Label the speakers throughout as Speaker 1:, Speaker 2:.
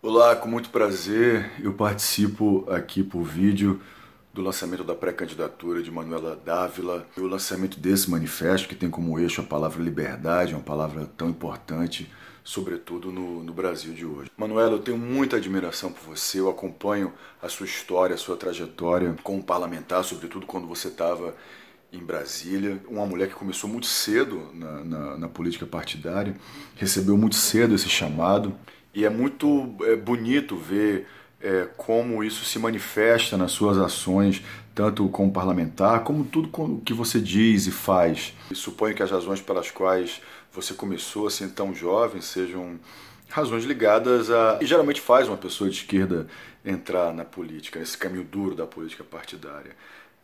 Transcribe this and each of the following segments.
Speaker 1: Olá, com muito prazer eu participo aqui por vídeo do lançamento da pré-candidatura de Manuela Dávila, e o lançamento desse manifesto que tem como eixo a palavra liberdade, uma palavra tão importante, sobretudo no, no Brasil de hoje. Manuela, eu tenho muita admiração por você, eu acompanho a sua história, a sua trajetória como parlamentar, sobretudo quando você estava em Brasília, uma mulher que começou muito cedo na, na, na política partidária, recebeu muito cedo esse chamado e é muito é, bonito ver é, como isso se manifesta nas suas ações, tanto como parlamentar, como tudo o que você diz e faz. E suponho que as razões pelas quais você começou assim tão jovem sejam razões ligadas a. E geralmente faz uma pessoa de esquerda entrar na política, esse caminho duro da política partidária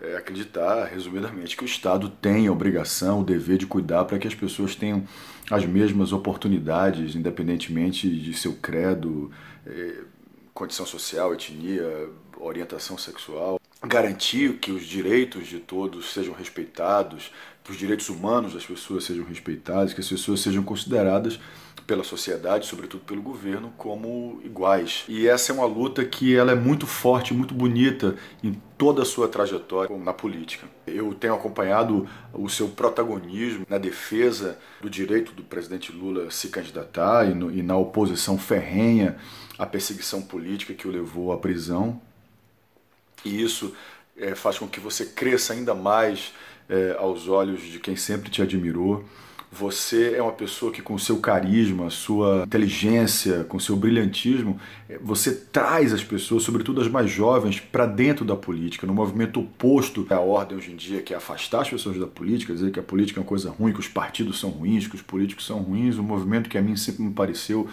Speaker 1: é acreditar, resumidamente, que o Estado tem a obrigação, o dever de cuidar para que as pessoas tenham as mesmas oportunidades, independentemente de seu credo, é, condição social, etnia, orientação sexual garantir que os direitos de todos sejam respeitados, que os direitos humanos das pessoas sejam respeitados, que as pessoas sejam consideradas pela sociedade, sobretudo pelo governo, como iguais. E essa é uma luta que ela é muito forte, muito bonita em toda a sua trajetória na política. Eu tenho acompanhado o seu protagonismo na defesa do direito do presidente Lula se candidatar e, no, e na oposição ferrenha à perseguição política que o levou à prisão. E isso é, faz com que você cresça ainda mais é, aos olhos de quem sempre te admirou. Você é uma pessoa que, com seu carisma, sua inteligência, com seu brilhantismo, é, você traz as pessoas, sobretudo as mais jovens, para dentro da política, no movimento oposto à ordem hoje em dia, que é afastar as pessoas da política, dizer que a política é uma coisa ruim, que os partidos são ruins, que os políticos são ruins, um movimento que a mim sempre me pareceu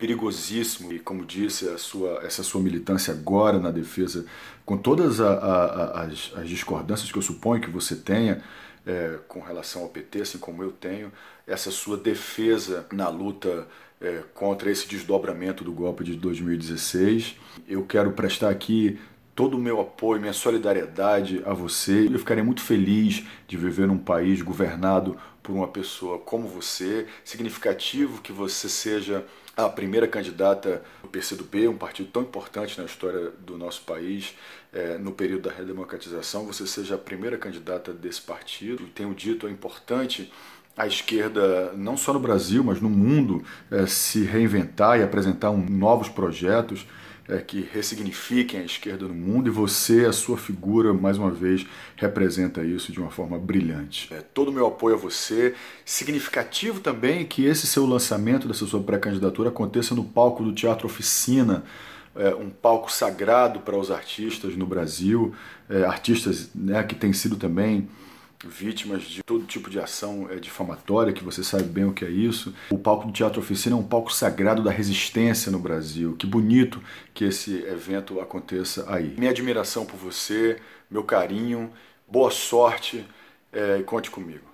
Speaker 1: perigosíssimo. E como disse, sua, essa sua militância agora na defesa, com todas a, a, as, as, discordâncias que eu suponho que você tenha é, com relação ao PT, assim como eu tenho, essa sua defesa na luta é, contra esse desdobramento do golpe de 2016. Eu quero prestar aqui todo o meu apoio, minha solidariedade a você. Eu ficaria muito feliz de viver num país governado por uma pessoa como você. Significativo que você seja a primeira candidata do PCdoB, um partido tão importante na história do nosso país, é, no período da redemocratização, você seja a primeira candidata desse partido. tenho dito, é importante a esquerda, não só no Brasil, mas no mundo, é, se reinventar e apresentar um, novos projetos é, que ressignifiquem a esquerda no mundo e você, a sua figura, mais uma vez, representa isso de uma forma brilhante. É, todo o meu apoio a você. Significativo também que esse seu lançamento, dessa sua pré-candidatura, aconteça no palco do Teatro Oficina. É, um palco sagrado para os artistas no Brasil, é, artistas né, que têm sido também vítimas de todo tipo de ação é, difamatória, que você sabe bem o que é isso. O palco do Teatro Oficina é um palco sagrado da resistência no Brasil. Que bonito que esse evento aconteça aí. Minha admiração por você, meu carinho, boa sorte, é, conte comigo.